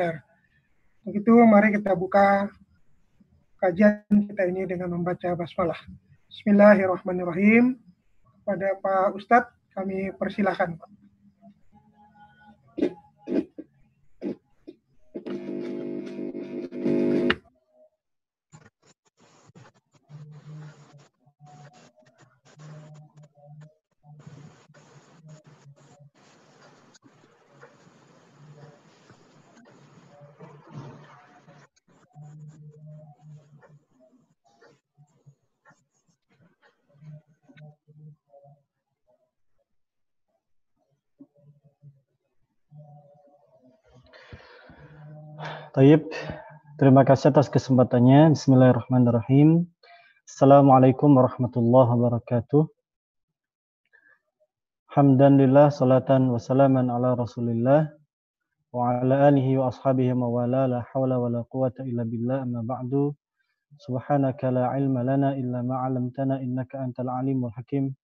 karakter. Begitu, mari kita buka kajian kita ini dengan membaca basmalah. Bismillahirrahmanirrahim. Pada Pak Ustadz, kami persilahkan. Pak. Taib, terima kasih atas kesempatannya. Bismillahirrahmanirrahim. Assalamualaikum warahmatullahi wabarakatuh. Hamdanillah, lillah, salatan wa ala rasulillah. Wa ala alihi wa ashabihi mawala la hawla wa la quwata illa billah amma ba'du. Subhanaka la ilma lana illa ma'alamtana innaka antal alimul hakim.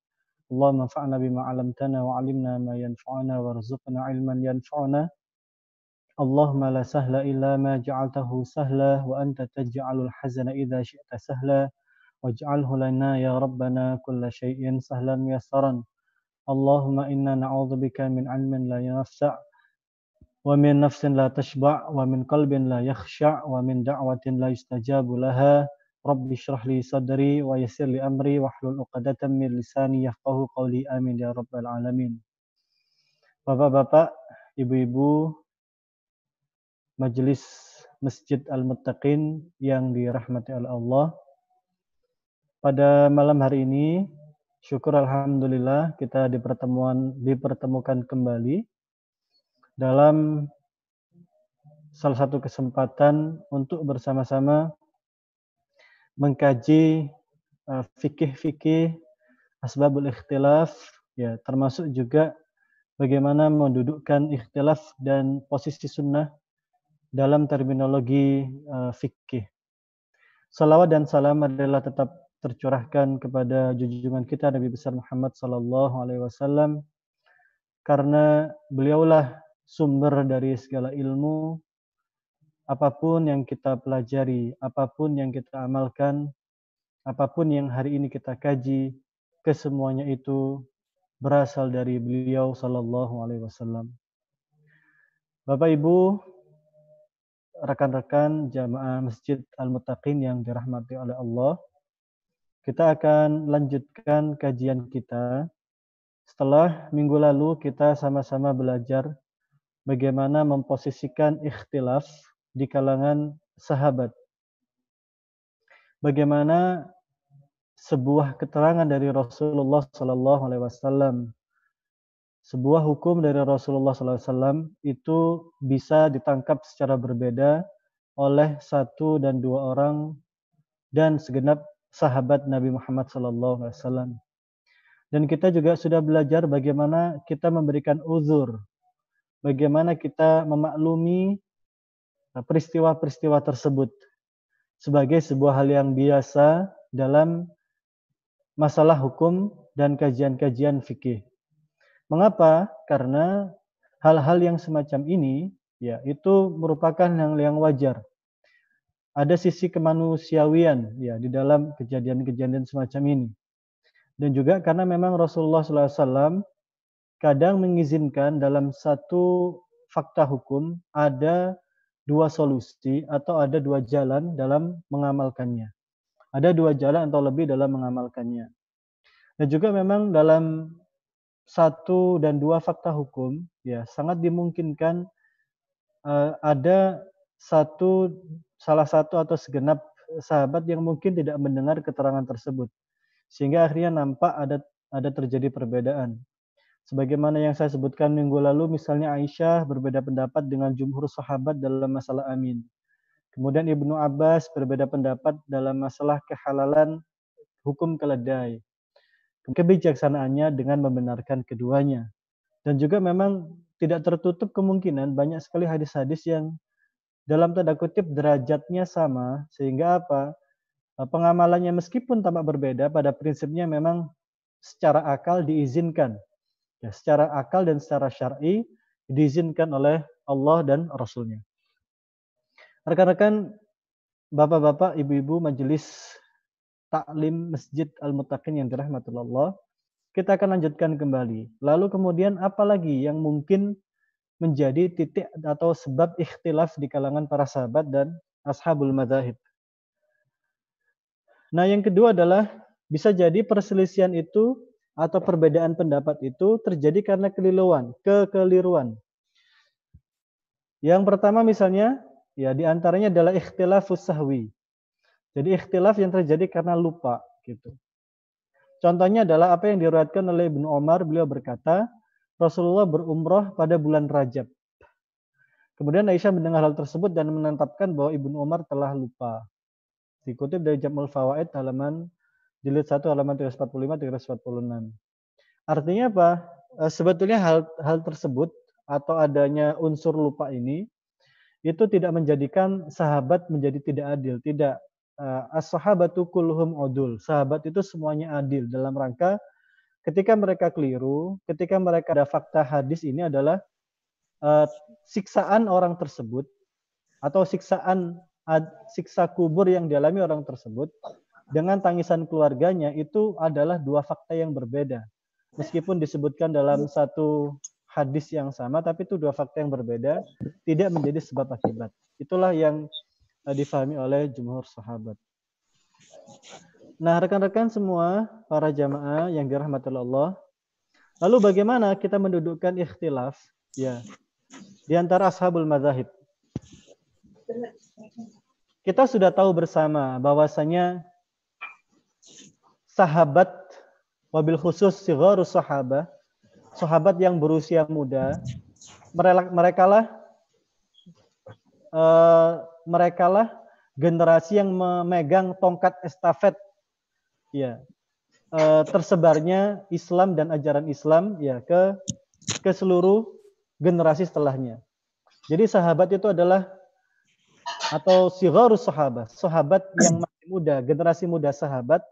Allahumma fa'na bima alamtana wa alimna ma yanfa'ana wa rizqna ilman yanfa'ana. اللهم لا سهل إلا ما جعلته سهلا وأنت تجعل الحزن إذا شئت سهلا واجعله لنا يا ربنا كل شيء سهلا ميسرا اللهم إنا نعوذ بك من علم لا ينفع ومن نفس لا تشبع ومن قلب لا يخشع ومن دعوة لا يستجاب لها رب اشرح لي صدري ويسر لي أمري واحلل عقدة من لساني يفقه قولي آمين يا رب العالمين Bapak-bapak, ibu-ibu, majelis Masjid Al-Muttaqin yang dirahmati oleh Allah. Pada malam hari ini, syukur alhamdulillah kita dipertemuan dipertemukan kembali dalam salah satu kesempatan untuk bersama-sama mengkaji eh, fikih-fikih asbabul ikhtilaf ya termasuk juga bagaimana mendudukkan ikhtilaf dan posisi sunnah dalam terminologi uh, fikih. Salawat dan salam adalah tetap tercurahkan kepada junjungan kita Nabi besar Muhammad sallallahu alaihi wasallam karena beliaulah sumber dari segala ilmu apapun yang kita pelajari, apapun yang kita amalkan, apapun yang hari ini kita kaji, kesemuanya itu berasal dari beliau sallallahu alaihi wasallam. Bapak Ibu, rekan-rekan jamaah Masjid Al-Mutaqin yang dirahmati oleh Allah. Kita akan lanjutkan kajian kita. Setelah minggu lalu kita sama-sama belajar bagaimana memposisikan ikhtilaf di kalangan sahabat. Bagaimana sebuah keterangan dari Rasulullah Shallallahu Alaihi Wasallam sebuah hukum dari Rasulullah SAW itu bisa ditangkap secara berbeda oleh satu dan dua orang dan segenap sahabat Nabi Muhammad SAW. Dan kita juga sudah belajar bagaimana kita memberikan uzur, bagaimana kita memaklumi eh, peristiwa-peristiwa tersebut sebagai sebuah hal yang biasa dalam masalah hukum dan kajian-kajian fikih. Mengapa? Karena hal-hal yang semacam ini ya itu merupakan yang yang wajar. Ada sisi kemanusiawian ya di dalam kejadian-kejadian semacam ini. Dan juga karena memang Rasulullah SAW kadang mengizinkan dalam satu fakta hukum ada dua solusi atau ada dua jalan dalam mengamalkannya. Ada dua jalan atau lebih dalam mengamalkannya. Dan juga memang dalam satu dan dua fakta hukum ya sangat dimungkinkan uh, ada satu salah satu atau segenap sahabat yang mungkin tidak mendengar keterangan tersebut sehingga akhirnya nampak ada ada terjadi perbedaan sebagaimana yang saya sebutkan minggu lalu misalnya Aisyah berbeda pendapat dengan jumhur sahabat dalam masalah amin kemudian Ibnu Abbas berbeda pendapat dalam masalah kehalalan hukum keledai kebijaksanaannya dengan membenarkan keduanya. Dan juga memang tidak tertutup kemungkinan banyak sekali hadis-hadis yang dalam tanda kutip derajatnya sama sehingga apa? E, pengamalannya meskipun tampak berbeda pada prinsipnya memang secara akal diizinkan. Ya, secara akal dan secara syar'i diizinkan oleh Allah dan Rasulnya. Rekan-rekan, bapak-bapak, ibu-ibu majelis taklim Masjid Al-Mutakin yang dirahmatullah. Kita akan lanjutkan kembali. Lalu kemudian apa lagi yang mungkin menjadi titik atau sebab ikhtilaf di kalangan para sahabat dan ashabul madzhab? Nah, yang kedua adalah bisa jadi perselisihan itu atau perbedaan pendapat itu terjadi karena keliruan, kekeliruan. Yang pertama misalnya, ya diantaranya adalah ikhtilafus sahwi. Jadi ikhtilaf yang terjadi karena lupa gitu. Contohnya adalah apa yang diriwayatkan oleh Ibnu Omar, beliau berkata, Rasulullah berumroh pada bulan Rajab. Kemudian Aisyah mendengar hal tersebut dan menetapkan bahwa Ibnu Omar telah lupa. Dikutip dari Jamul Fawaid halaman jilid 1 halaman 345 346. Artinya apa? Eh, sebetulnya hal hal tersebut atau adanya unsur lupa ini itu tidak menjadikan sahabat menjadi tidak adil, tidak Eh, as-sahabatu kulluhum adul. Sahabat itu semuanya adil dalam rangka ketika mereka keliru, ketika mereka ada fakta hadis ini adalah eh, siksaan orang tersebut atau siksaan siksa kubur yang dialami orang tersebut dengan tangisan keluarganya itu adalah dua fakta yang berbeda. Meskipun disebutkan dalam satu hadis yang sama tapi itu dua fakta yang berbeda tidak menjadi sebab akibat. Itulah yang Eh, difahami oleh jumhur sahabat. Nah, rekan-rekan semua para jamaah yang dirahmati Allah. Lalu bagaimana kita mendudukkan ikhtilaf ya di antara ashabul mazahib? Kita sudah tahu bersama bahwasanya sahabat wabil khusus sigharu sahabat, sahabat yang berusia muda, mereka lah eh, merekalah generasi yang memegang tongkat estafet ya eh, tersebarnya Islam dan ajaran Islam ya ke ke seluruh generasi setelahnya. Jadi sahabat itu adalah atau sigharus sahabat, sahabat yang masih muda, generasi muda sahabat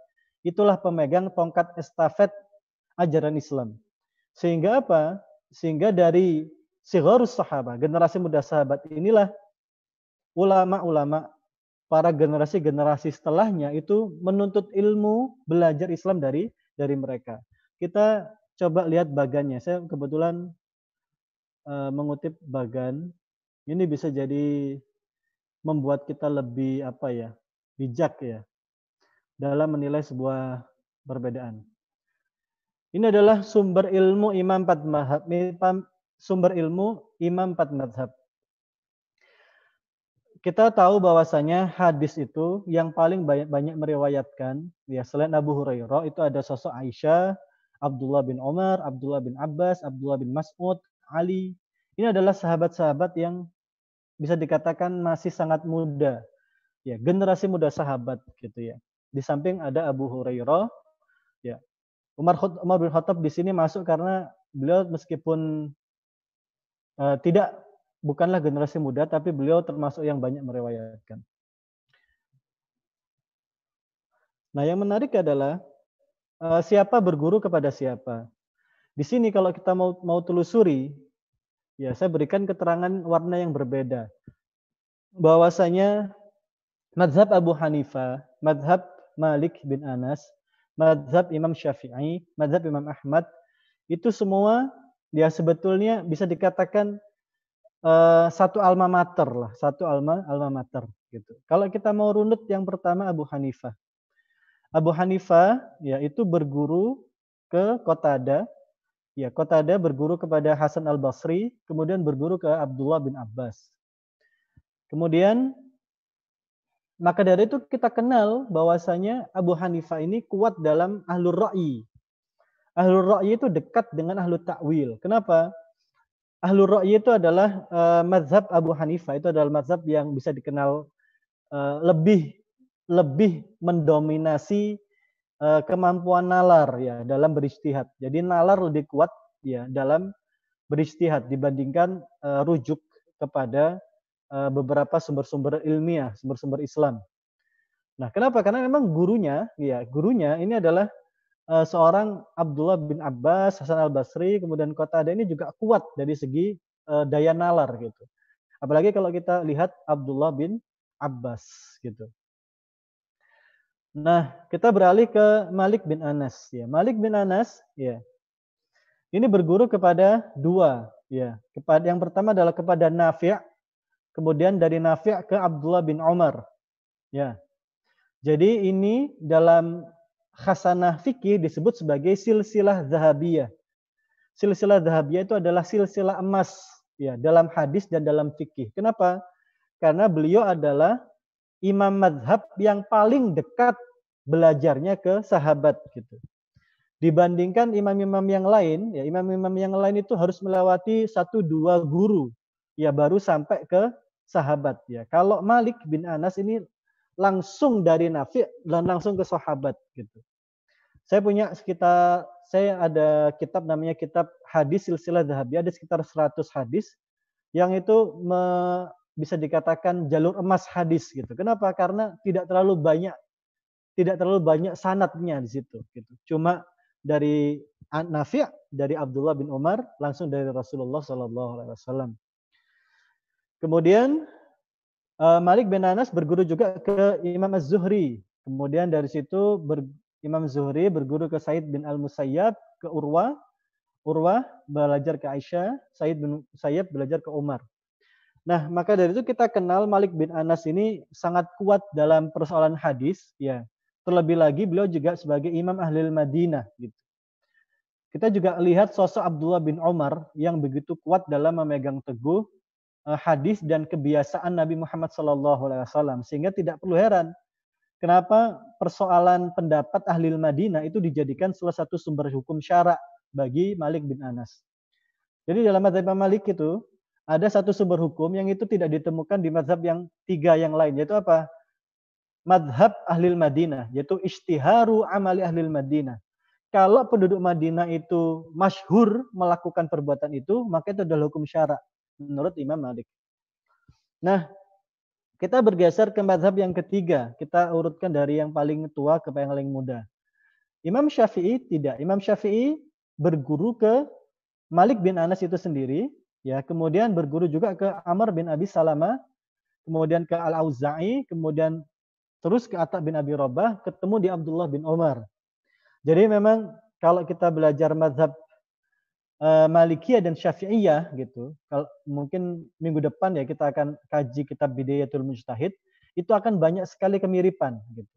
itulah pemegang tongkat estafet ajaran Islam. Sehingga apa? Sehingga dari sigharus sahabat, generasi muda sahabat inilah ulama-ulama para generasi-generasi setelahnya itu menuntut ilmu belajar Islam dari dari mereka. Kita coba lihat bagannya. Saya kebetulan uh, mengutip bagan. Ini bisa jadi membuat kita lebih apa ya bijak ya dalam menilai sebuah perbedaan. Ini adalah sumber ilmu imam empat Sumber ilmu imam empat kita tahu bahwasanya hadis itu yang paling banyak, banyak meriwayatkan ya selain Abu Hurairah itu ada sosok Aisyah, Abdullah bin Omar, Abdullah bin Abbas, Abdullah bin Mas'ud, Ali. Ini adalah sahabat-sahabat yang bisa dikatakan masih sangat muda. Ya, generasi muda sahabat gitu ya. Di samping ada Abu Hurairah, ya. Umar, Umar bin Khattab di sini masuk karena beliau meskipun uh, tidak bukanlah generasi muda, tapi beliau termasuk yang banyak merewayatkan. Nah, yang menarik adalah eh, siapa berguru kepada siapa. Di sini kalau kita mau mau telusuri, ya saya berikan keterangan warna yang berbeda. Bahwasanya madhab Abu Hanifah, madhab Malik bin Anas, madhab Imam Syafi'i, madhab Imam Ahmad, itu semua ya sebetulnya bisa dikatakan Eh, satu alma mater lah, satu alma alma mater gitu. Kalau kita mau runut yang pertama Abu Hanifah. Abu Hanifah yaitu berguru ke Qatada. Ya, Qatada berguru kepada Hasan Al-Basri, kemudian berguru ke Abdullah bin Abbas. Kemudian maka dari itu kita kenal bahwasanya Abu Hanifah ini kuat dalam ahlur ra'i. Ahlur ra'i itu dekat dengan ahlu ta'wil. Kenapa? Alur royi itu adalah uh, eh, mazhab Abu Hanifah, itu adalah mazhab yang bisa dikenal uh, lebih lebih mendominasi uh, kemampuan nalar ya dalam beristihad. Jadi nalar lebih kuat ya dalam beristihad dibandingkan uh, rujuk kepada uh, beberapa sumber-sumber ilmiah, sumber-sumber Islam. Nah, kenapa? Karena memang gurunya, ya, gurunya ini adalah Eh, seorang Abdullah bin Abbas, Hasan Al Basri, kemudian kota ada ini juga kuat dari segi uh, daya nalar gitu. Apalagi kalau kita lihat Abdullah bin Abbas gitu. Nah, kita beralih ke Malik bin Anas ya. Malik bin Anas ya. Ini berguru kepada dua ya. Kepada yang pertama adalah kepada Nafi', kemudian dari Nafi' ke Abdullah bin Umar. Ya. Jadi ini dalam khasanah fikih disebut sebagai silsilah zahabiyah. Silsilah zahabiyah itu adalah silsilah emas ya dalam hadis dan dalam fikih. Kenapa? Karena beliau adalah imam madhab yang paling dekat belajarnya ke sahabat gitu. Dibandingkan imam-imam yang lain, ya imam-imam yang lain itu harus melewati satu dua guru ya baru sampai ke sahabat ya. Kalau Malik bin Anas ini langsung dari Nafi dan langsung ke sahabat gitu. Saya punya sekitar saya ada kitab namanya kitab hadis silsilah zahabi ada sekitar 100 hadis yang itu me, bisa dikatakan jalur emas hadis gitu. Kenapa? Karena tidak terlalu banyak tidak terlalu banyak sanatnya di situ gitu. Cuma dari Nafi' dari Abdullah bin Umar langsung dari Rasulullah Shallallahu alaihi wasallam. Kemudian Eh, Malik bin Anas berguru juga ke Imam Az-Zuhri. Kemudian dari situ ber, Imam Zuhri berguru ke Said bin Al-Musayyab, ke Urwa. Urwa belajar ke Aisyah, Said bin Musayyab belajar ke Umar. Nah, maka dari itu kita kenal Malik bin Anas ini sangat kuat dalam persoalan hadis, ya. Terlebih lagi beliau juga sebagai imam ahli Madinah gitu. Kita juga lihat sosok Abdullah bin Umar yang begitu kuat dalam memegang teguh Eh, hadis dan kebiasaan Nabi Muhammad SAW. Sehingga tidak perlu heran kenapa persoalan pendapat ahli Madinah itu dijadikan salah satu sumber hukum syarak bagi Malik bin Anas. Jadi dalam mazhab Malik itu ada satu sumber hukum yang itu tidak ditemukan di mazhab yang tiga yang lain yaitu apa? Madhab ahli Madinah yaitu istiharu amali ahli Madinah. Kalau penduduk Madinah itu masyhur melakukan perbuatan itu, maka itu adalah hukum syarak menurut Imam Malik. Nah, kita bergeser ke madhab yang ketiga. Kita urutkan dari yang paling tua ke yang paling muda. Imam Syafi'i tidak. Imam Syafi'i berguru ke Malik bin Anas itu sendiri. ya Kemudian berguru juga ke Amr bin Abi Salama. Kemudian ke Al-Auza'i. Kemudian terus ke Atta bin Abi Rabah. Ketemu di Abdullah bin Omar. Jadi memang kalau kita belajar madhab uh, Malikiyah dan Syafi'iyah gitu. Kalau mungkin minggu depan ya kita akan kaji kitab Bidayatul Mujtahid, itu akan banyak sekali kemiripan gitu.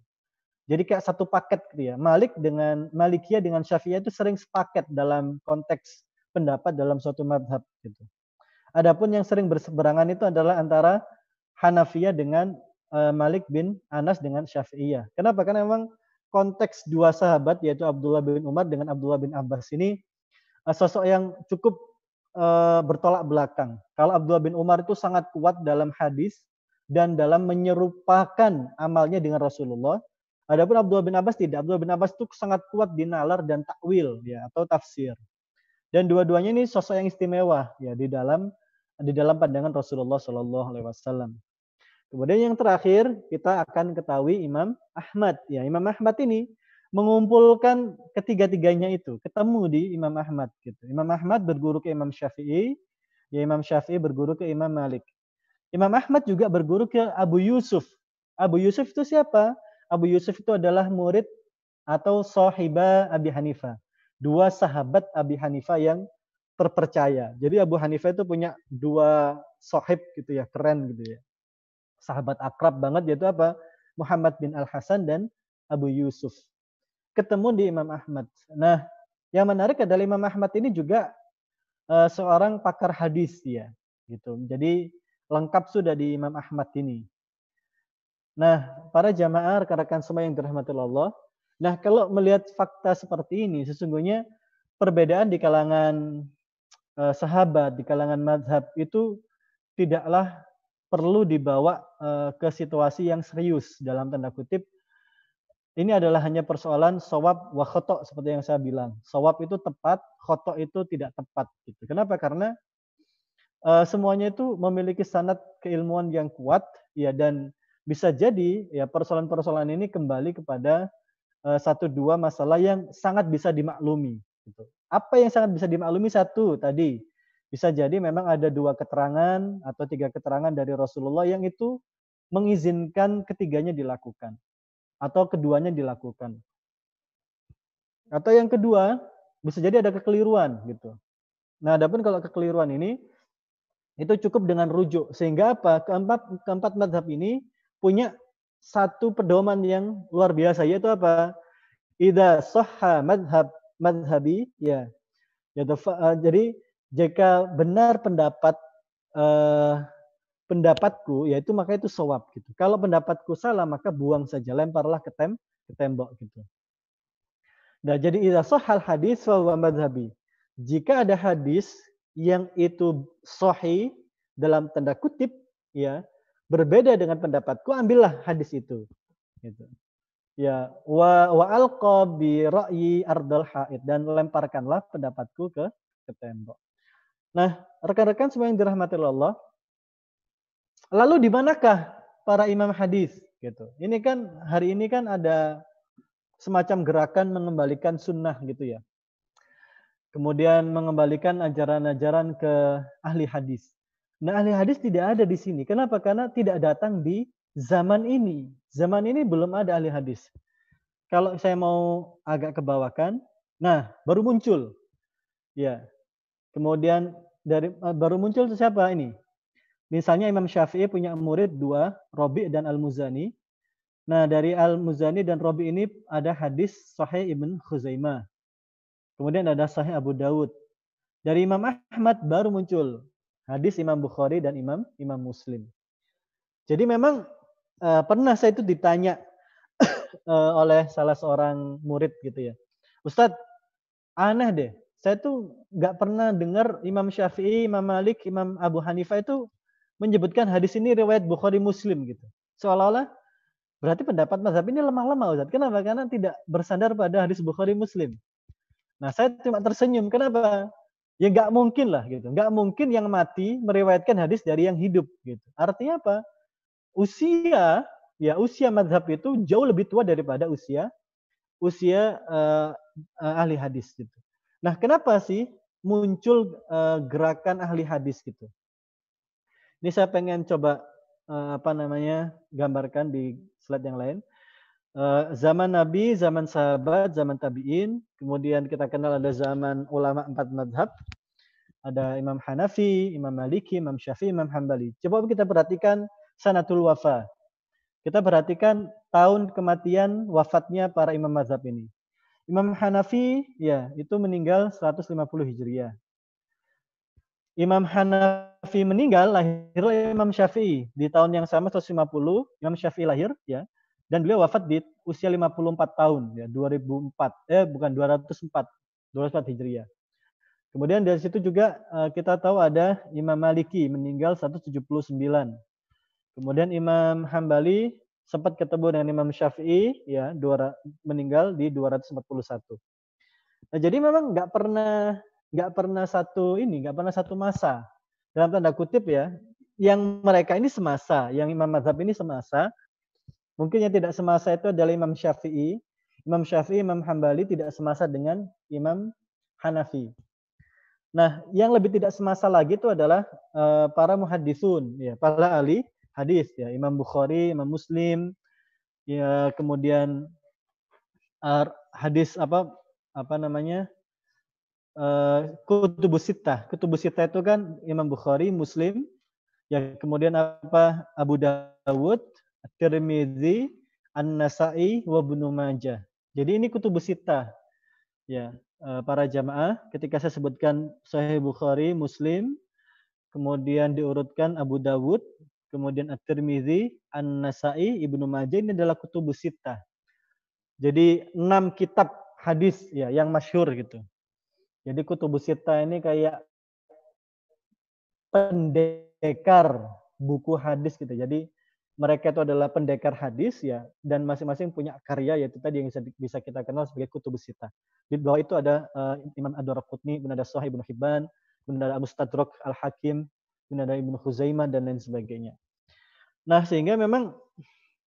Jadi kayak satu paket gitu ya. Malik dengan Malikiyah dengan Syafi'iyah itu sering sepaket dalam konteks pendapat dalam suatu madhab gitu. Adapun yang sering berseberangan itu adalah antara Hanafiyah dengan eh, Malik bin Anas dengan Syafi'iyah. Kenapa? Karena memang konteks dua sahabat yaitu Abdullah bin Umar dengan Abdullah bin Abbas ini Eh, sosok yang cukup uh, bertolak belakang. Kalau Abdullah bin Umar itu sangat kuat dalam hadis dan dalam menyerupakan amalnya dengan Rasulullah. Adapun Abdullah bin Abbas tidak. Abdullah bin Abbas itu sangat kuat di nalar dan takwil ya atau tafsir. Dan dua-duanya ini sosok yang istimewa ya di dalam di dalam pandangan Rasulullah Shallallahu Alaihi Wasallam. Kemudian yang terakhir kita akan ketahui Imam Ahmad. Ya Imam Ahmad ini mengumpulkan ketiga-tiganya itu, ketemu di Imam Ahmad gitu. Imam Ahmad berguru ke Imam Syafi'i, ya Imam Syafi'i berguru ke Imam Malik. Imam Ahmad juga berguru ke Abu Yusuf. Abu Yusuf itu siapa? Abu Yusuf itu adalah murid atau sahiba Abi Hanifah. Dua sahabat Abi Hanifah yang terpercaya. Jadi Abu Hanifah itu punya dua sahib gitu ya, keren gitu ya. Sahabat akrab banget yaitu apa? Muhammad bin Al-Hasan dan Abu Yusuf ketemu di Imam Ahmad. Nah, yang menarik adalah Imam Ahmad ini juga uh, seorang pakar hadis ya, gitu. Jadi lengkap sudah di Imam Ahmad ini. Nah, para jamaah rekan-rekan semua yang dirahmati Allah. Nah, kalau melihat fakta seperti ini, sesungguhnya perbedaan di kalangan uh, sahabat, di kalangan madhab itu tidaklah perlu dibawa uh, ke situasi yang serius dalam tanda kutip ini adalah hanya persoalan sawab wa khotok seperti yang saya bilang. Sawab itu tepat, khotok itu tidak tepat. Gitu. Kenapa? Karena uh, semuanya itu memiliki sanat keilmuan yang kuat, ya dan bisa jadi ya persoalan-persoalan ini kembali kepada uh, satu dua masalah yang sangat bisa dimaklumi. Gitu. Apa yang sangat bisa dimaklumi satu tadi bisa jadi memang ada dua keterangan atau tiga keterangan dari Rasulullah yang itu mengizinkan ketiganya dilakukan atau keduanya dilakukan. Atau yang kedua, bisa jadi ada kekeliruan gitu. Nah, adapun kalau kekeliruan ini itu cukup dengan rujuk sehingga apa? Keempat keempat madhab ini punya satu pedoman yang luar biasa yaitu apa? Ida sahha madhab madhabi ya. Eh, jadi jika benar pendapat uh, pendapatku yaitu maka itu sewab gitu. Kalau pendapatku salah maka buang saja, lemparlah ke tem ke tembok gitu. Nah, jadi idza sahal hadis wa madhabi. Jika ada hadis yang itu sohi dalam tanda kutip ya, berbeda dengan pendapatku, ambillah hadis itu. Gitu. Ya, wa wa alqa bi ra'yi ardal haid dan lemparkanlah pendapatku ke ke tembok. Nah, rekan-rekan semua yang dirahmati Allah, Lalu di manakah para imam hadis? Gitu. Ini kan hari ini kan ada semacam gerakan mengembalikan sunnah gitu ya. Kemudian mengembalikan ajaran-ajaran ke ahli hadis. Nah ahli hadis tidak ada di sini. Kenapa? Karena tidak datang di zaman ini. Zaman ini belum ada ahli hadis. Kalau saya mau agak kebawakan, nah baru muncul. Ya, kemudian dari baru muncul siapa ini? Misalnya Imam Syafi'i punya murid dua, Robi dan Al-Muzani. Nah, dari Al-Muzani dan Robi ini ada hadis Sahih Ibn Khuzaimah. Kemudian ada Sahih Abu Dawud. Dari Imam Ahmad baru muncul hadis Imam Bukhari dan Imam Imam Muslim. Jadi memang uh, pernah saya itu ditanya eh, oleh salah seorang murid gitu ya. Ustadz, aneh deh. Saya tuh nggak pernah dengar Imam Syafi'i, Imam Malik, Imam Abu Hanifah itu menyebutkan hadis ini riwayat Bukhari Muslim gitu. Seolah-olah berarti pendapat mazhab ini lemah-lemah Ustaz. Kenapa? Karena tidak bersandar pada hadis Bukhari Muslim. Nah, saya cuma tersenyum. Kenapa? Ya nggak mungkin lah gitu. Nggak mungkin yang mati meriwayatkan hadis dari yang hidup gitu. Artinya apa? Usia ya usia mazhab itu jauh lebih tua daripada usia usia uh, uh, ahli hadis gitu. Nah, kenapa sih muncul uh, gerakan ahli hadis gitu? Ini saya pengen coba uh, apa namanya gambarkan di slide yang lain. Uh, zaman Nabi, zaman sahabat, zaman tabiin, kemudian kita kenal ada zaman ulama empat madhab, ada Imam Hanafi, Imam Maliki, Imam Syafi'i, Imam Hanbali. Coba kita perhatikan sanatul wafa. Kita perhatikan tahun kematian wafatnya para imam mazhab ini. Imam Hanafi ya itu meninggal 150 Hijriah. Imam Hanafi Syafi'i meninggal, lahirlah Imam Syafi'i di tahun yang sama 150 Imam Syafi'i lahir ya. Dan beliau wafat di usia 54 tahun ya, 2004 eh bukan 204 204 Hijriah. Kemudian dari situ juga eh, kita tahu ada Imam Maliki meninggal 179. Kemudian Imam Hambali sempat ketemu dengan Imam Syafi'i ya, dua, meninggal di 241. Nah, jadi memang nggak pernah nggak pernah satu ini, nggak pernah satu masa dalam tanda kutip ya, yang mereka ini semasa, yang imam mazhab ini semasa. Mungkin yang tidak semasa itu adalah Imam Syafi'i. Imam Syafi'i, Imam Hambali tidak semasa dengan Imam Hanafi. Nah, yang lebih tidak semasa lagi itu adalah eh, para muhadisun, ya, para ahli hadis, ya, Imam Bukhari, Imam Muslim, ya, kemudian hadis apa apa namanya uh, eh, kutubus sita. Kutubus sita itu kan Imam Bukhari, Muslim, yang kemudian apa Abu Dawud, Tirmidzi, An-Nasa'i, wa Ibnu Majah. Jadi ini kutubus sita. Ya, eh, para jamaah ketika saya sebutkan Sahih Bukhari, Muslim, kemudian diurutkan Abu Dawud, kemudian At-Tirmidzi, An-Nasa'i, Ibnu Majah ini adalah kutubus sita. Jadi enam kitab hadis ya yang masyhur gitu. Jadi kutubus sita ini kayak pendekar buku hadis gitu. Jadi mereka itu adalah pendekar hadis ya dan masing-masing punya karya yaitu tadi yang bisa bisa kita kenal sebagai Kutubus Sita. Di bawah itu ada uh, Imam Ad-Darqutni, kemudian ada Sahih Ibnu Hibban, kemudian ada Al-Hakim, kemudian ada Ibnu Khuzaimah dan lain sebagainya. Nah, sehingga memang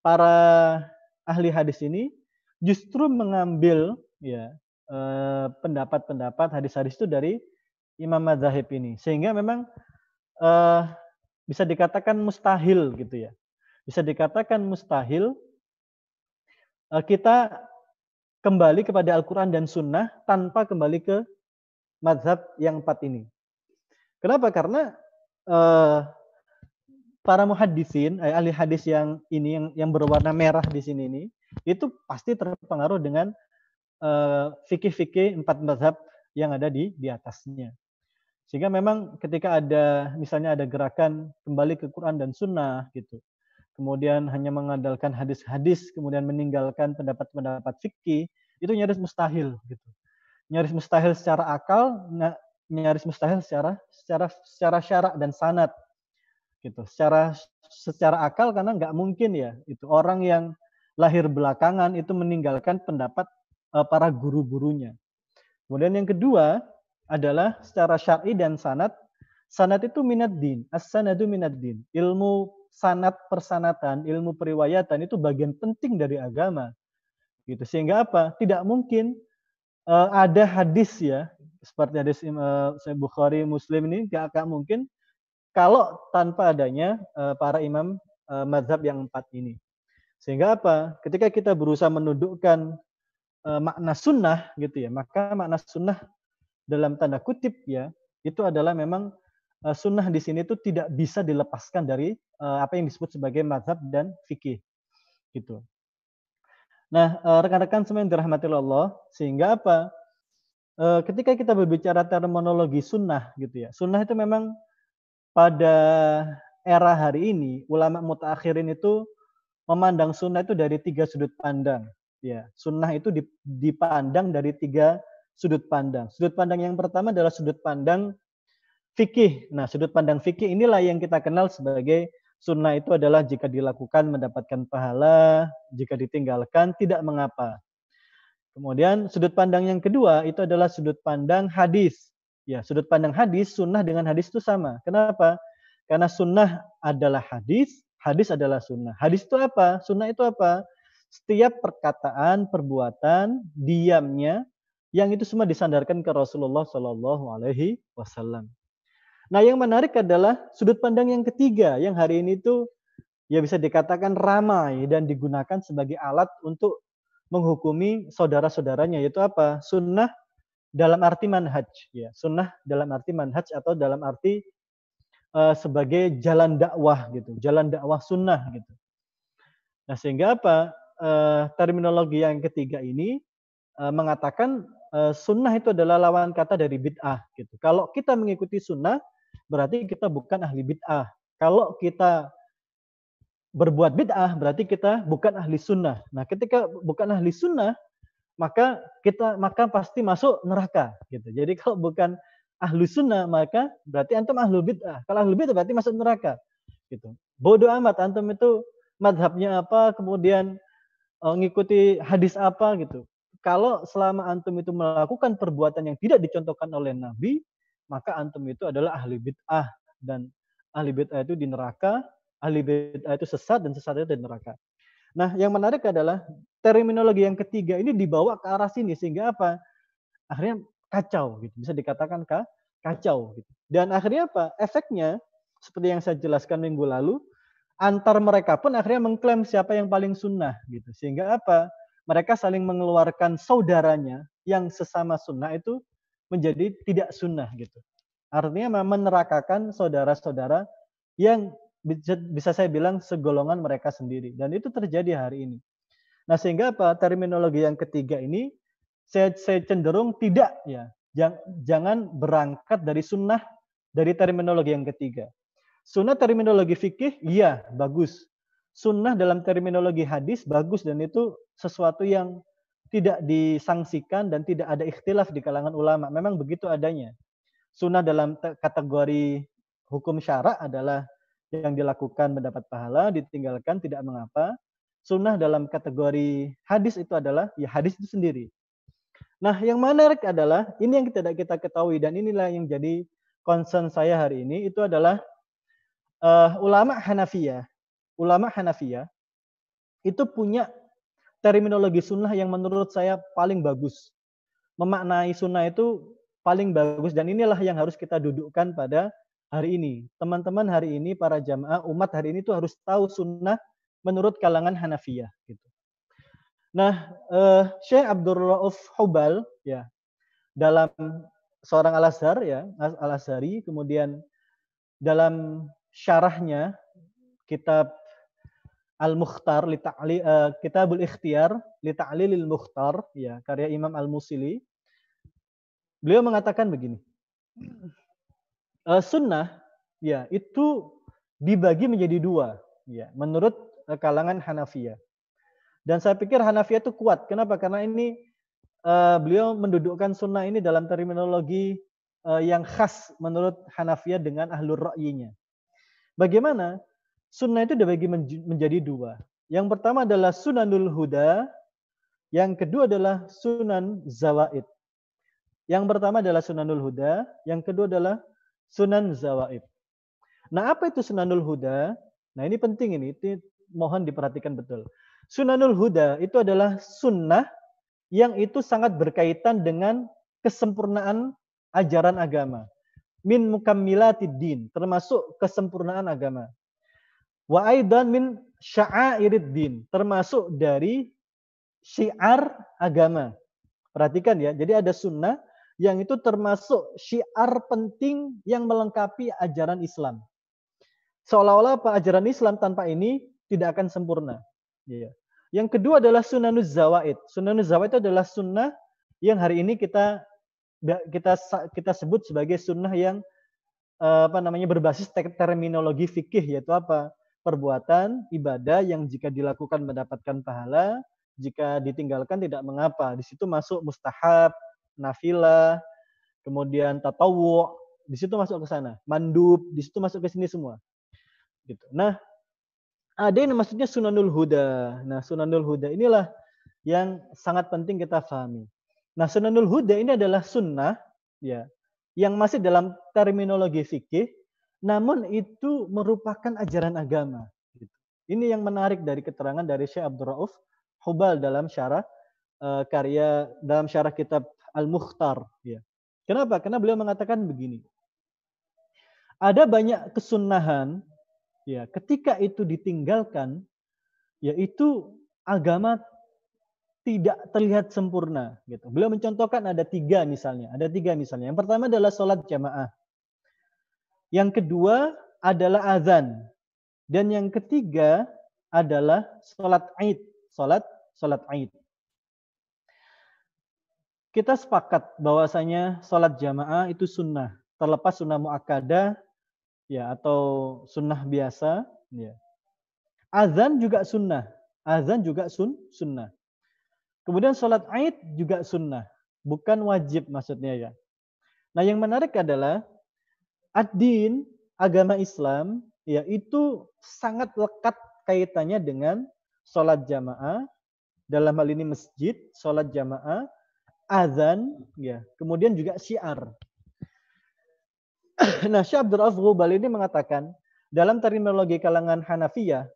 para ahli hadis ini justru mengambil ya Eh, pendapat-pendapat hadis-hadis itu dari imam mazhab ini sehingga memang uh, bisa dikatakan mustahil gitu ya bisa dikatakan mustahil uh, kita kembali kepada Al-Quran dan Sunnah tanpa kembali ke mazhab yang empat ini kenapa karena uh, para muhadisin eh, ahli hadis yang ini yang yang berwarna merah di sini ini itu pasti terpengaruh dengan Eh, fikih-fikih empat mazhab yang ada di di atasnya. Sehingga memang ketika ada misalnya ada gerakan kembali ke Quran dan Sunnah gitu, kemudian hanya mengandalkan hadis-hadis, kemudian meninggalkan pendapat-pendapat fikih, itu nyaris mustahil gitu. Nyaris mustahil secara akal, nyaris mustahil secara secara secara syarak dan sanat gitu. Secara secara akal karena nggak mungkin ya itu orang yang lahir belakangan itu meninggalkan pendapat Eh, para guru-gurunya. Kemudian yang kedua adalah secara syar'i dan sanat. Sanat itu minat din, as-sanadu minat din. Ilmu sanat persanatan, ilmu periwayatan itu bagian penting dari agama. Gitu. Sehingga apa? Tidak mungkin uh, ada hadis ya, seperti hadis uh, Bukhari Muslim ini tidak akan mungkin kalau tanpa adanya uh, para imam uh, mazhab yang empat ini. Sehingga apa? Ketika kita berusaha menundukkan Eh, makna sunnah gitu ya maka makna sunnah dalam tanda kutip ya itu adalah memang eh, sunnah di sini itu tidak bisa dilepaskan dari eh, apa yang disebut sebagai mazhab dan fikih gitu nah rekan-rekan semua yang dirahmati Allah sehingga apa ketika kita berbicara terminologi sunnah gitu ya sunnah itu memang pada era hari ini ulama mutakhirin itu memandang sunnah itu dari tiga sudut pandang Ya, sunnah itu dipandang dari tiga sudut pandang. Sudut pandang yang pertama adalah sudut pandang fikih. Nah, sudut pandang fikih inilah yang kita kenal sebagai sunnah itu adalah jika dilakukan mendapatkan pahala, jika ditinggalkan tidak mengapa. Kemudian sudut pandang yang kedua itu adalah sudut pandang hadis. Ya, sudut pandang hadis, sunnah dengan hadis itu sama. Kenapa? Karena sunnah adalah hadis, hadis adalah sunnah. Hadis itu apa? Sunnah itu apa? setiap perkataan, perbuatan, diamnya yang itu semua disandarkan ke Rasulullah Shallallahu Alaihi Wasallam. Nah, yang menarik adalah sudut pandang yang ketiga yang hari ini itu ya bisa dikatakan ramai dan digunakan sebagai alat untuk menghukumi saudara-saudaranya yaitu apa? Sunnah dalam arti manhaj ya. Sunnah dalam arti manhaj atau dalam arti uh, sebagai jalan dakwah gitu, jalan dakwah sunnah gitu. Nah, sehingga apa? uh, terminologi yang ketiga ini uh, mengatakan uh, sunnah itu adalah lawan kata dari bid'ah. Gitu. Kalau kita mengikuti sunnah, berarti kita bukan ahli bid'ah. Kalau kita berbuat bid'ah, berarti kita bukan ahli sunnah. Nah, ketika bukan ahli sunnah, maka kita maka pasti masuk neraka. Gitu. Jadi kalau bukan ahli sunnah maka berarti antum ahli bid'ah. Kalau ahli bid'ah berarti masuk neraka. Gitu. Bodoh amat antum itu madhabnya apa, kemudian uh, ngikuti hadis apa gitu. Kalau selama antum itu melakukan perbuatan yang tidak dicontohkan oleh Nabi, maka antum itu adalah ahli bid'ah dan ahli bid'ah itu di neraka, ahli bid'ah itu sesat dan sesat itu di neraka. Nah, yang menarik adalah terminologi yang ketiga ini dibawa ke arah sini sehingga apa? Akhirnya kacau gitu, bisa dikatakan kacau gitu. Dan akhirnya apa? Efeknya seperti yang saya jelaskan minggu lalu, antar mereka pun akhirnya mengklaim siapa yang paling sunnah gitu. Sehingga apa? Mereka saling mengeluarkan saudaranya yang sesama sunnah itu menjadi tidak sunnah gitu. Artinya menerakakan saudara-saudara yang bisa, saya bilang segolongan mereka sendiri dan itu terjadi hari ini. Nah sehingga apa terminologi yang ketiga ini saya, saya cenderung tidak ya jangan berangkat dari sunnah dari terminologi yang ketiga. Sunnah terminologi fikih, iya, bagus. Sunnah dalam terminologi hadis, bagus. Dan itu sesuatu yang tidak disangsikan dan tidak ada ikhtilaf di kalangan ulama. Memang begitu adanya. Sunnah dalam kategori hukum syara adalah yang dilakukan mendapat pahala, ditinggalkan tidak mengapa. Sunnah dalam kategori hadis itu adalah ya hadis itu sendiri. Nah, yang menarik adalah ini yang tidak kita ketahui dan inilah yang jadi concern saya hari ini itu adalah uh, ulama Hanafiyah, ulama Hanafiyah itu punya terminologi sunnah yang menurut saya paling bagus. Memaknai sunnah itu paling bagus dan inilah yang harus kita dudukkan pada hari ini. Teman-teman hari ini, para jamaah, umat hari ini itu harus tahu sunnah menurut kalangan Hanafiyah. Gitu. Nah, uh, Syekh Abdul Rauf Hubal ya dalam seorang Al Azhar ya Al Azhari, kemudian dalam syarahnya kitab Al-Mukhtar li ta'li uh, Kitabul Ikhtiar li ta'lilil Mukhtar ya karya Imam Al-Musili. Beliau mengatakan begini. Uh, sunnah ya itu dibagi menjadi dua ya menurut uh, kalangan Hanafiya Dan saya pikir Hanafiya itu kuat. Kenapa? Karena ini uh, beliau mendudukkan sunnah ini dalam terminologi uh, yang khas menurut Hanafiya dengan ahlur ra'yinya. Bagaimana? Sunnah itu dibagi menjadi dua. Yang pertama adalah sunanul huda, yang kedua adalah sunan zawaid. Yang pertama adalah sunanul huda, yang kedua adalah sunan zawaid. Nah, apa itu sunanul huda? Nah, ini penting ini, ini mohon diperhatikan betul. Sunanul huda itu adalah sunnah yang itu sangat berkaitan dengan kesempurnaan ajaran agama min mukammilatid din, termasuk kesempurnaan agama. Wa aidan min sya'airid din, termasuk dari syiar agama. Perhatikan ya, jadi ada sunnah yang itu termasuk syiar penting yang melengkapi ajaran Islam. Seolah-olah apa ajaran Islam tanpa ini tidak akan sempurna. Iya. Yang kedua adalah sunanuz zawaid. Sunanuz zawaid itu adalah sunnah yang hari ini kita kita kita sebut sebagai sunnah yang eh, apa namanya berbasis terminologi fikih yaitu apa perbuatan ibadah yang jika dilakukan mendapatkan pahala jika ditinggalkan tidak mengapa di situ masuk mustahab nafilah kemudian tatawu di situ masuk ke sana mandub di situ masuk ke sini semua gitu nah ada yang maksudnya sunanul huda nah sunanul huda inilah yang sangat penting kita pahami Nah, sunanul huda ini adalah sunnah ya yang masih dalam terminologi fikih namun itu merupakan ajaran agama. Gitu. Ini yang menarik dari keterangan dari Syekh Abdul Rauf Hubal dalam syarah uh, karya dalam syarah kitab Al-Mukhtar ya. Kenapa? Karena beliau mengatakan begini. Ada banyak kesunahan ya ketika itu ditinggalkan yaitu agama tidak terlihat sempurna gitu. Beliau mencontohkan ada tiga misalnya, ada tiga misalnya. Yang pertama adalah sholat jamaah. Yang kedua adalah azan. Dan yang ketiga adalah sholat id, sholat sholat id. Kita sepakat bahwasanya sholat jamaah itu sunnah, terlepas sunnah muakada ya atau sunnah biasa. Ya. Azan juga sunnah, azan juga sun sunnah. Kemudian sholat Aid juga sunnah, bukan wajib maksudnya ya. Nah, yang menarik adalah ad-din agama Islam yaitu sangat lekat kaitannya dengan sholat jamaah dalam hal ini masjid, sholat jamaah, azan, ya, kemudian juga syiar. Nah, Syekh Abdul Rauf Ghubal ini mengatakan dalam terminologi kalangan Hanafiya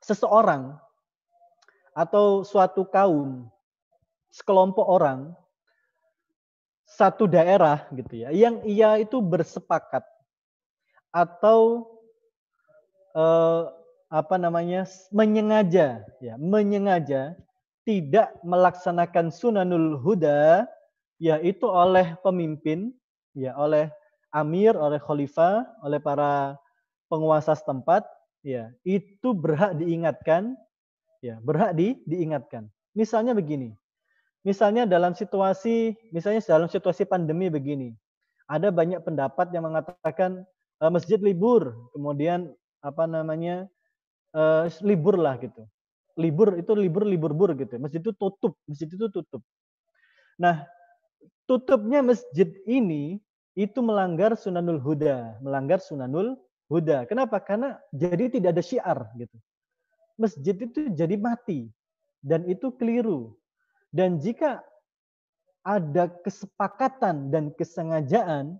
seseorang atau suatu kaum, sekelompok orang, satu daerah gitu ya, yang ia itu bersepakat atau eh, apa namanya menyengaja ya menyengaja tidak melaksanakan sunanul huda yaitu oleh pemimpin ya oleh amir oleh khalifah oleh para penguasa setempat ya itu berhak diingatkan ya berhak di diingatkan. Misalnya begini. Misalnya dalam situasi misalnya dalam situasi pandemi begini. Ada banyak pendapat yang mengatakan e, masjid libur, kemudian apa namanya? E, libur lah gitu. Libur itu libur libur bur gitu. Masjid itu tutup, masjid itu tutup. Nah, tutupnya masjid ini itu melanggar sunanul huda, melanggar sunanul huda. Kenapa? Karena jadi tidak ada syiar gitu masjid itu jadi mati dan itu keliru. Dan jika ada kesepakatan dan kesengajaan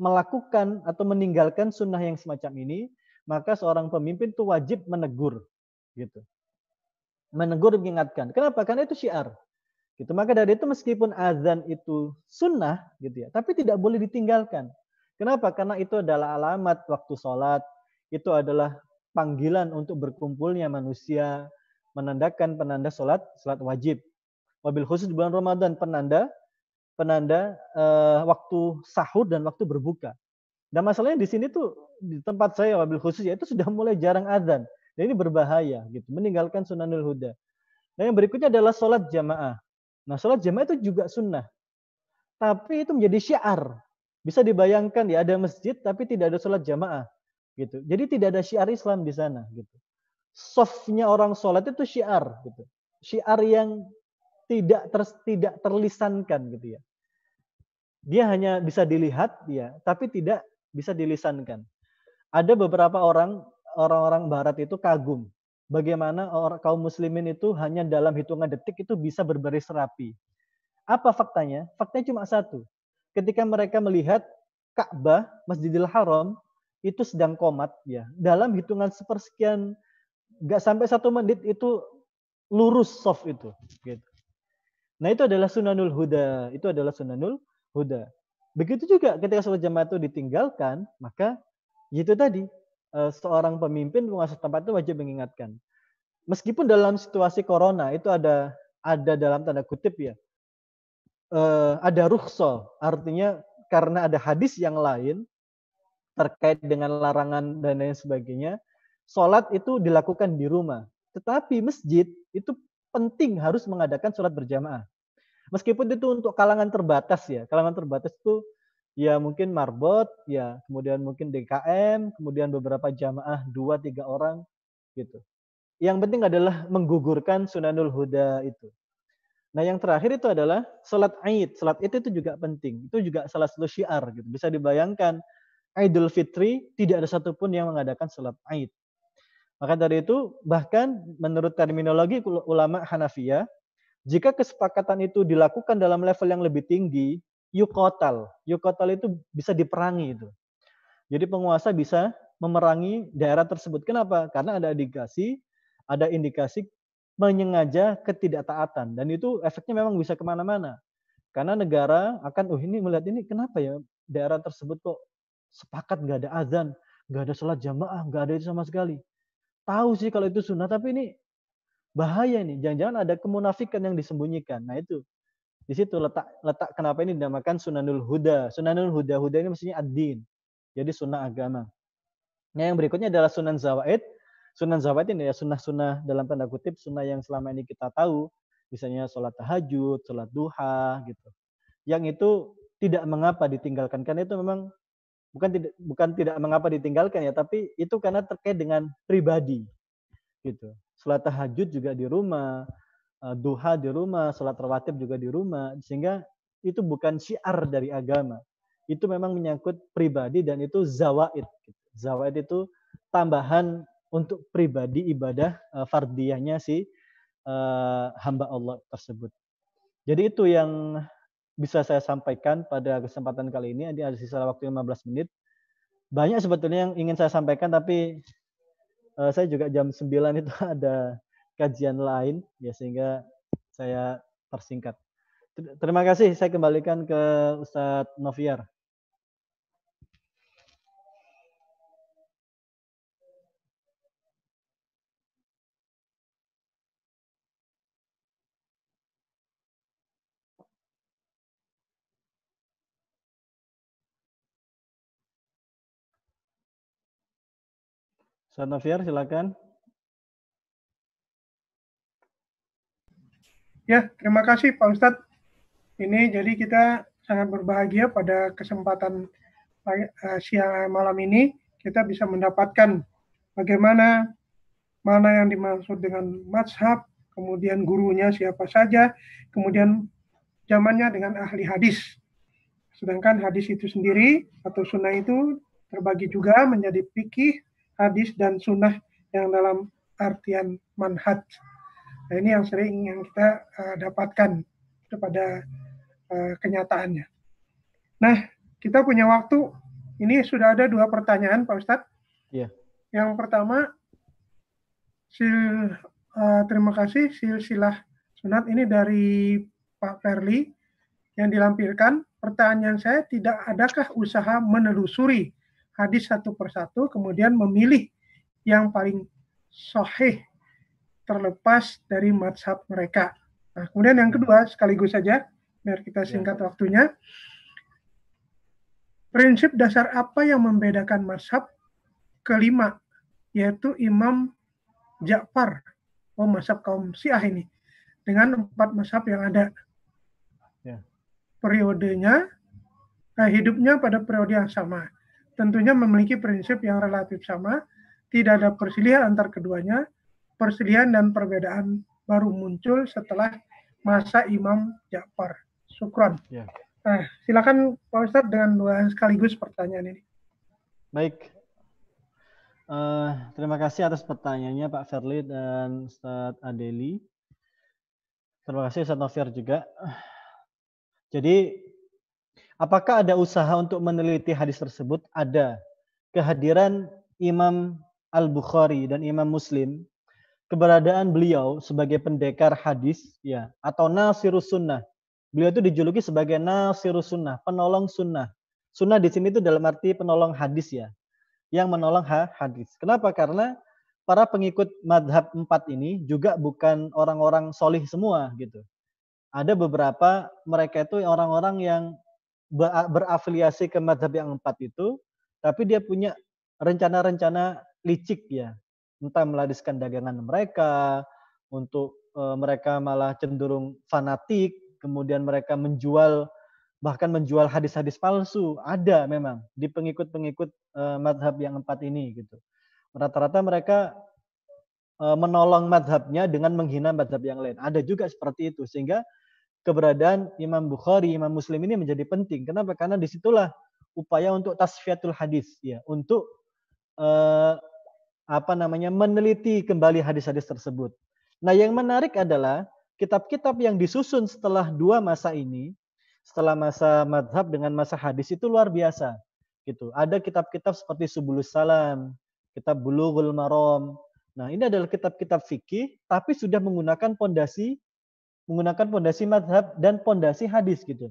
melakukan atau meninggalkan sunnah yang semacam ini, maka seorang pemimpin itu wajib menegur, gitu. Menegur mengingatkan. Kenapa? Karena itu syiar. Gitu. Maka dari itu meskipun azan itu sunnah, gitu ya, tapi tidak boleh ditinggalkan. Kenapa? Karena itu adalah alamat waktu sholat, itu adalah panggilan untuk berkumpulnya manusia menandakan penanda sholat sholat wajib. mobil khusus di bulan Ramadan penanda penanda uh, waktu sahur dan waktu berbuka. Dan masalahnya di sini tuh di tempat saya wabil khusus ya itu sudah mulai jarang adzan. Dan ini berbahaya gitu, meninggalkan sunanul huda. dan yang berikutnya adalah sholat jamaah. Nah, sholat jamaah itu juga sunnah. Tapi itu menjadi syiar. Bisa dibayangkan ya, ada masjid tapi tidak ada sholat jamaah gitu. Jadi tidak ada syiar Islam di sana gitu. Softnya orang sholat itu syiar gitu. Syiar yang tidak ter, tidak terlisankan gitu ya. Dia hanya bisa dilihat ya, tapi tidak bisa dilisankan. Ada beberapa orang orang-orang barat itu kagum bagaimana orang kaum muslimin itu hanya dalam hitungan detik itu bisa berbaris rapi. Apa faktanya? Faktanya cuma satu. Ketika mereka melihat Ka'bah, Masjidil Haram, itu sedang komat ya. Dalam hitungan sepersekian nggak sampai satu menit itu lurus soft itu. Gitu. Nah itu adalah sunanul huda. Itu adalah sunanul huda. Begitu juga ketika sholat jamaah itu ditinggalkan, maka itu tadi eh, seorang pemimpin penguasa tempat itu wajib mengingatkan. Meskipun dalam situasi corona itu ada ada dalam tanda kutip ya eh, ada rukhsah, artinya karena ada hadis yang lain terkait dengan larangan dan lain sebagainya, sholat itu dilakukan di rumah. Tetapi masjid itu penting harus mengadakan sholat berjamaah. Meskipun itu untuk kalangan terbatas ya, kalangan terbatas itu ya mungkin marbot, ya kemudian mungkin DKM, kemudian beberapa jamaah dua tiga orang gitu. Yang penting adalah menggugurkan sunanul huda itu. Nah yang terakhir itu adalah sholat id. Sholat id itu juga penting. Itu juga salah satu syiar gitu. Bisa dibayangkan Idul Fitri tidak ada satupun yang mengadakan sholat Aid. Maka dari itu bahkan menurut terminologi ulama Hanafiya, jika kesepakatan itu dilakukan dalam level yang lebih tinggi, yukotal. Yukotal itu bisa diperangi itu. Jadi penguasa bisa memerangi daerah tersebut. Kenapa? Karena ada indikasi, ada indikasi menyengaja ketidaktaatan dan itu efeknya memang bisa kemana-mana. Karena negara akan, oh ini melihat ini kenapa ya daerah tersebut kok Sepakat nggak ada azan, nggak ada sholat jamaah, nggak ada itu sama sekali. Tahu sih kalau itu sunnah, tapi ini bahaya nih. Jangan-jangan ada kemunafikan yang disembunyikan. Nah itu di situ letak letak kenapa ini dinamakan sunanul huda. Sunanul huda huda ini maksudnya ad Jadi sunnah agama. Nah yang berikutnya adalah sunan zawaid. Sunan zawaid ini ya sunnah-sunnah dalam tanda kutip sunnah yang selama ini kita tahu. Misalnya sholat tahajud, sholat duha gitu. Yang itu tidak mengapa ditinggalkan karena itu memang bukan tidak bukan tidak mengapa ditinggalkan ya tapi itu karena terkait dengan pribadi gitu sholat tahajud juga di rumah eh, duha di rumah sholat rawatib juga di rumah sehingga itu bukan syiar dari agama itu memang menyangkut pribadi dan itu zawaid gitu. zawaid itu tambahan untuk pribadi ibadah eh, fardiyahnya si eh, hamba Allah tersebut jadi itu yang bisa saya sampaikan pada kesempatan kali ini. Ini Ada sisa waktu 15 menit. Banyak sebetulnya yang ingin saya sampaikan, tapi uh, saya juga jam 9 itu ada kajian lain, ya sehingga saya tersingkat. Terima kasih. Saya kembalikan ke Ustadz Noviar. Ustaz Nafiar, silakan. Ya, terima kasih Pak Ustadz. Ini jadi kita sangat berbahagia pada kesempatan eh, siang eh, malam ini kita bisa mendapatkan bagaimana mana yang dimaksud dengan mazhab, kemudian gurunya siapa saja, kemudian zamannya dengan ahli hadis. Sedangkan hadis itu sendiri atau sunnah itu terbagi juga menjadi fikih, hadis dan sunnah yang dalam artian manhaj. Nah, ini yang sering yang kita uh, dapatkan kepada uh, kenyataannya. Nah, kita punya waktu. Ini sudah ada dua pertanyaan, Pak Ustadz. Iya. Yang pertama, sil, uh, terima kasih silsilah sunat ini dari Pak Perli yang dilampirkan. Pertanyaan saya, tidak adakah usaha menelusuri hadis satu persatu, kemudian memilih yang paling sahih terlepas dari madhab mereka. Nah, kemudian yang kedua, sekaligus saja, biar kita ya. singkat waktunya. Prinsip dasar apa yang membedakan madhab? Kelima, yaitu Imam Ja'far, oh madhab kaum Syiah ini, dengan empat madhab yang ada. Ya. Periodenya, nah hidupnya pada periode yang sama tentunya memiliki prinsip yang relatif sama, tidak ada perselisihan antar keduanya, perselisihan dan perbedaan baru muncul setelah masa Imam Ja'far. Syukron. Ya. Nah, silakan Pak Ustadz dengan dua sekaligus pertanyaan ini. Baik. Uh, terima kasih atas pertanyaannya Pak Ferli dan Ustadz Adeli. Terima kasih Ustadz Nofir juga. Jadi Apakah ada usaha untuk meneliti hadis tersebut? Ada. Kehadiran Imam Al-Bukhari dan Imam Muslim, keberadaan beliau sebagai pendekar hadis ya atau nasirus sunnah. Beliau itu dijuluki sebagai nasirus sunnah, penolong sunnah. Sunnah di sini itu dalam arti penolong hadis ya. Yang menolong hadis. Kenapa? Karena para pengikut madhab empat ini juga bukan orang-orang solih semua gitu. Ada beberapa mereka itu orang-orang yang berafiliasi ke madhab yang empat itu, tapi dia punya rencana-rencana licik ya, entah melariskan dagangan mereka, untuk e, mereka malah cenderung fanatik, kemudian mereka menjual bahkan menjual hadis-hadis palsu ada memang di pengikut-pengikut e, madhab yang empat ini gitu. Rata-rata mereka e, menolong madhabnya dengan menghina madhab yang lain. Ada juga seperti itu sehingga keberadaan Imam Bukhari, Imam Muslim ini menjadi penting. Kenapa? Karena disitulah upaya untuk tasfiatul hadis, ya, untuk eh, apa namanya meneliti kembali hadis-hadis tersebut. Nah, yang menarik adalah kitab-kitab yang disusun setelah dua masa ini, setelah masa madhab dengan masa hadis itu luar biasa. Gitu. Ada kitab-kitab seperti Subulus Salam, kitab Bulughul Maram. Nah, ini adalah kitab-kitab fikih tapi sudah menggunakan pondasi menggunakan pondasi madhab dan pondasi hadis gitu.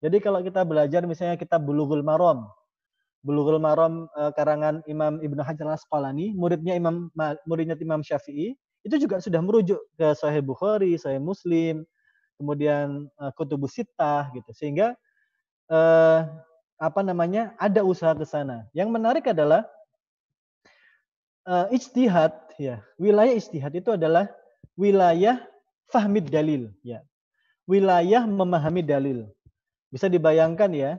Jadi kalau kita belajar misalnya kita Bulughul Maram. Bulughul Maram eh, karangan Imam Ibnu Hajar Asqalani, muridnya Imam muridnya Imam Syafi'i, itu juga sudah merujuk ke Sahih Bukhari, Sahih Muslim, kemudian eh, Kutubus Sittah gitu. Sehingga eh, apa namanya? ada usaha ke sana. Yang menarik adalah eh, ijtihad ya. Wilayah ijtihad itu adalah wilayah fahmid dalil ya wilayah memahami dalil bisa dibayangkan ya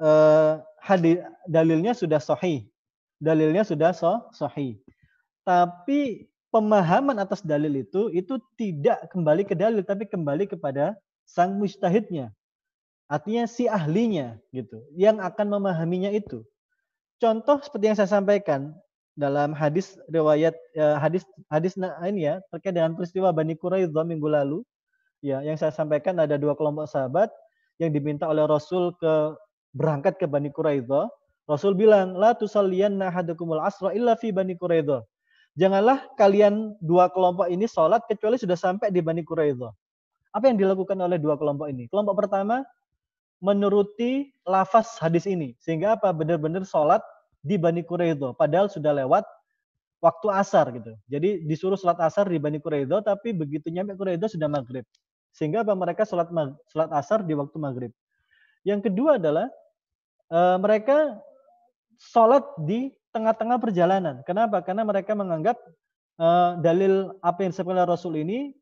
eh, hadir dalilnya sudah sahih dalilnya sudah so, sahih tapi pemahaman atas dalil itu itu tidak kembali ke dalil tapi kembali kepada sang mujtahidnya artinya si ahlinya gitu yang akan memahaminya itu contoh seperti yang saya sampaikan dalam hadis riwayat eh, hadis hadis nah, ini ya terkait dengan peristiwa Bani Quraidah minggu lalu ya yang saya sampaikan ada dua kelompok sahabat yang diminta oleh Rasul ke berangkat ke Bani Quraidah Rasul bilang la tusalliyanna ahadukumul asra illa fi Bani Quraidah janganlah kalian dua kelompok ini sholat kecuali sudah sampai di Bani Quraidah apa yang dilakukan oleh dua kelompok ini kelompok pertama menuruti lafaz hadis ini sehingga apa benar-benar sholat di Bani Quraidho. Padahal sudah lewat waktu asar gitu. Jadi disuruh sholat asar di Bani Quraidho, tapi begitu nyampe Quraidho sudah maghrib. Sehingga apa mereka sholat, sholat asar di waktu maghrib. Yang kedua adalah e, mereka sholat di tengah-tengah perjalanan. Kenapa? Karena mereka menganggap e, dalil apa yang disampaikan Rasul ini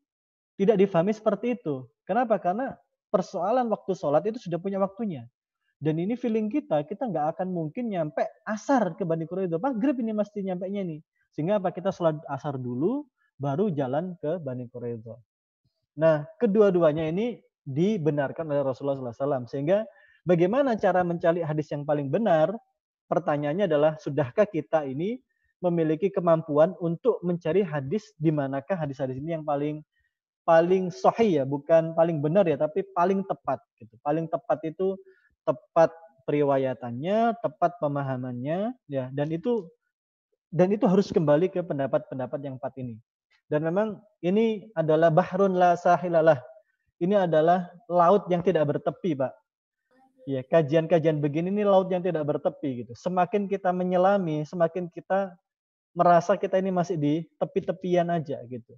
tidak difahami seperti itu. Kenapa? Karena persoalan waktu sholat itu sudah punya waktunya. Dan ini feeling kita, kita nggak akan mungkin nyampe asar ke Bani Quraidah. Maghrib ini mesti nyampe nya nih. Sehingga apa kita sholat asar dulu, baru jalan ke Bani Quraidah. Nah, kedua-duanya ini dibenarkan oleh Rasulullah SAW. Sehingga bagaimana cara mencari hadis yang paling benar? Pertanyaannya adalah, sudahkah kita ini memiliki kemampuan untuk mencari hadis di manakah hadis-hadis ini yang paling paling sahih ya, bukan paling benar ya, tapi paling tepat gitu. Paling tepat itu tepat periwayatannya, tepat pemahamannya, ya. Dan itu dan itu harus kembali ke pendapat-pendapat yang empat ini. Dan memang ini adalah bahrun la sahilalah. Ini adalah laut yang tidak bertepi, Pak. Ya, kajian-kajian begini ini laut yang tidak bertepi gitu. Semakin kita menyelami, semakin kita merasa kita ini masih di tepi-tepian aja gitu.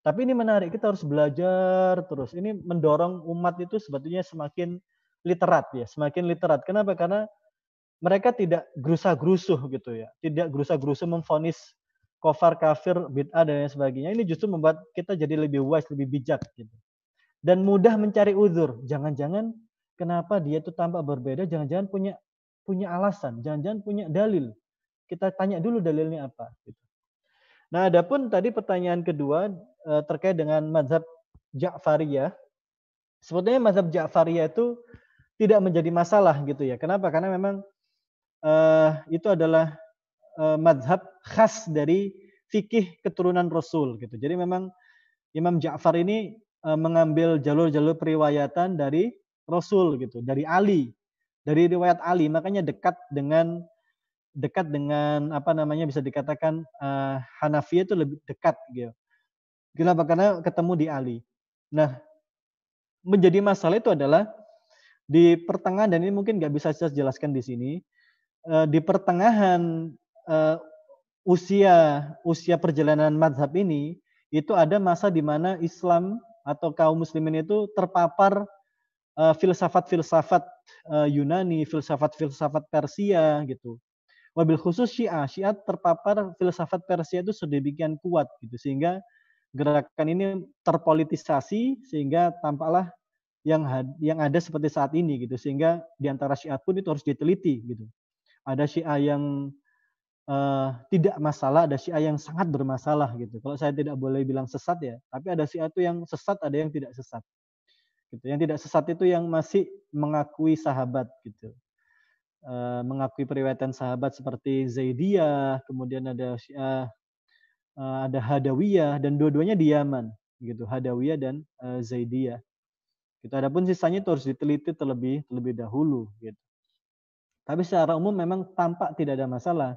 Tapi ini menarik, kita harus belajar terus. Ini mendorong umat itu sebetulnya semakin literat ya, semakin literat. Kenapa? Karena mereka tidak gerusa-gerusuh gitu ya, tidak gerusa-gerusuh memfonis kofar kafir bid'ah dan lain sebagainya. Ini justru membuat kita jadi lebih wise, lebih bijak gitu. Dan mudah mencari uzur. Jangan-jangan kenapa dia itu tampak berbeda, jangan-jangan punya punya alasan, jangan-jangan punya dalil. Kita tanya dulu dalilnya apa. Gitu. Nah, adapun tadi pertanyaan kedua eh, terkait dengan mazhab Ja'fariyah. Sebetulnya mazhab Ja'fariyah itu tidak menjadi masalah gitu ya. Kenapa? Karena memang uh, itu adalah uh, madhab khas dari fikih keturunan Rasul gitu. Jadi memang Imam Ja'far ini uh, mengambil jalur-jalur periwayatan dari Rasul gitu, dari Ali, dari riwayat Ali. Makanya dekat dengan dekat dengan apa namanya bisa dikatakan uh, Hanafi itu lebih dekat gitu. Kenapa? Karena ketemu di Ali. Nah, menjadi masalah itu adalah di pertengahan dan ini mungkin nggak bisa saya jelaskan di sini uh, di pertengahan uh, usia usia perjalanan madhab ini itu ada masa di mana Islam atau kaum muslimin itu terpapar eh, filsafat-filsafat uh, Yunani, filsafat-filsafat Persia gitu. Wabil khusus Syiah, Syiah terpapar filsafat Persia itu sedemikian kuat gitu sehingga gerakan ini terpolitisasi sehingga tampaklah yang yang ada seperti saat ini gitu sehingga diantara antara syiah pun itu harus diteliti gitu ada syiah yang uh, tidak masalah ada syiah yang sangat bermasalah gitu kalau saya tidak boleh bilang sesat ya tapi ada syiah itu yang sesat ada yang tidak sesat gitu yang tidak sesat itu yang masih mengakui sahabat gitu uh, mengakui periwayatan sahabat seperti Zaidiyah kemudian ada syiah uh, ada Hadawiyah dan dua-duanya di Yaman gitu Hadawiyah dan uh, Zaidiyah Gitu. pun sisanya itu harus diteliti terlebih terlebih dahulu. Gitu. Tapi secara umum memang tampak tidak ada masalah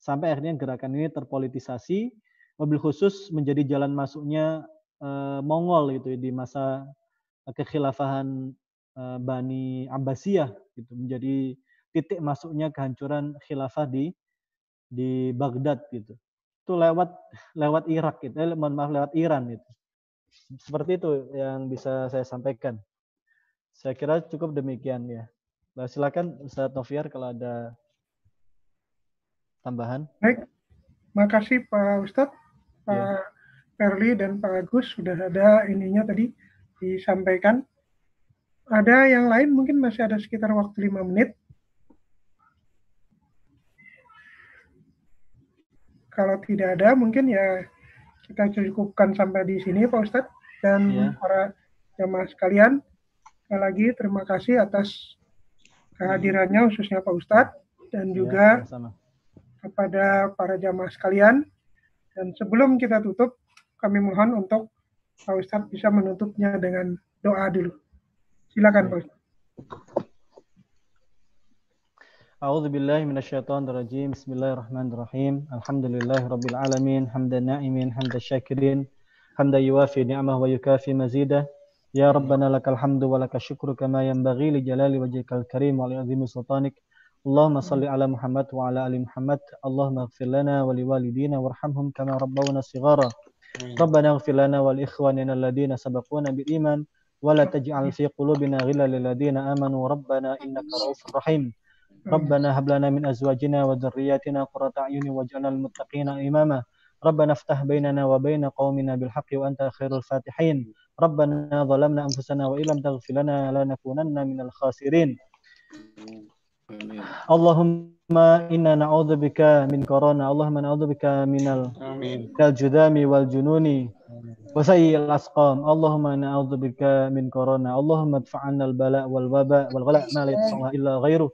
sampai akhirnya gerakan ini terpolitisasi, mobil khusus menjadi jalan masuknya e, Mongol gitu di masa eh, kekhilafahan e, Bani Abbasiyah gitu menjadi titik masuknya kehancuran khilafah di di Baghdad gitu. Itu lewat lewat Irak gitu, eh, mohon maaf lewat Iran itu. Seperti itu yang bisa saya sampaikan. Saya kira cukup demikian ya. Nah, silakan Ustaz Noviar kalau ada tambahan. Baik, makasih Pak Ustadz, iya. Pak ya. Perli dan Pak Agus sudah ada ininya tadi disampaikan. Ada yang lain mungkin masih ada sekitar waktu lima menit. Kalau tidak ada mungkin ya kita cukupkan sampai di sini Pak Ustadz dan ya. para jamaah sekalian. Sekali lagi terima kasih atas kehadirannya khususnya Pak Ustadz dan iya, juga ya, kepada para jamaah sekalian. Dan sebelum kita tutup, kami mohon untuk Pak Ustadz bisa menutupnya dengan doa dulu. Silakan Pak Ustadz. أعوذ بالله من الشيطان الرجيم بسم الله الرحمن الرحيم الحمد لله رب العالمين حمد النائمين حمد الشاكرين حمد يوافي نعمه ويكافي مزيده يا ربنا لك الحمد ولك الشكر كما ينبغي لجلال وجهك الكريم ولعظيم سلطانك اللهم صل على محمد وعلى آل محمد اللهم اغفر لنا ولوالدينا وارحمهم كما ربونا صغارا ربنا اغفر لنا ولإخواننا الذين سبقونا بالإيمان ولا تجعل في قلوبنا غلا للذين آمنوا ربنا إنك رؤوف رحيم ربنا هب لنا من أزواجنا وذرياتنا قرة أعين واجعلنا المتقين إماما ربنا افتح بيننا وبين قومنا بالحق وأنت خير الفاتحين ربنا ظلمنا أنفسنا وإن لم تغفر لنا لنكونن من الخاسرين اللهم إنا نعوذ بك من كورونا اللهم نعوذ بك من الجذام والجنون وسيء الأسقام اللهم نعوذ بك من كورونا اللهم ادفع عنا البلاء والوباء والغلاء ما لا يتصلها إلا غيره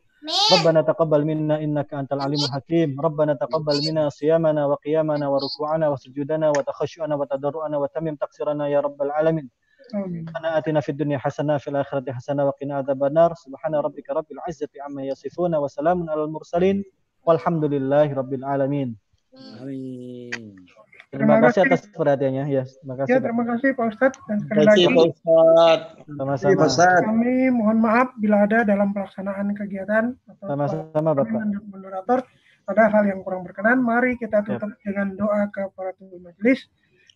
ربنا تقبل منا إنك أنت العليم الحكيم ربنا تقبل منا صيامنا وقيامنا وركوعنا وسجودنا وتخشعنا وتضرعنا وتمم تقصيرنا يا رب العالمين ربنا آتنا في الدنيا حسنة في الآخرة حسنة وقنا عذاب النار سبحان ربك رب العزة عما يصفون وسلام على المرسلين والحمد لله رب العالمين Amin. Terima, kasih atas perhatiannya. Ya, terima kasih. Ya, terima kasih Pak Ustad. dan sekali terima kasih, Pak Sama-sama. Kami mohon maaf bila ada dalam pelaksanaan kegiatan atau sama-sama Bapak. Moderator ada hal yang kurang berkenan, mari kita ya. tutup ya. dengan doa kepada majelis.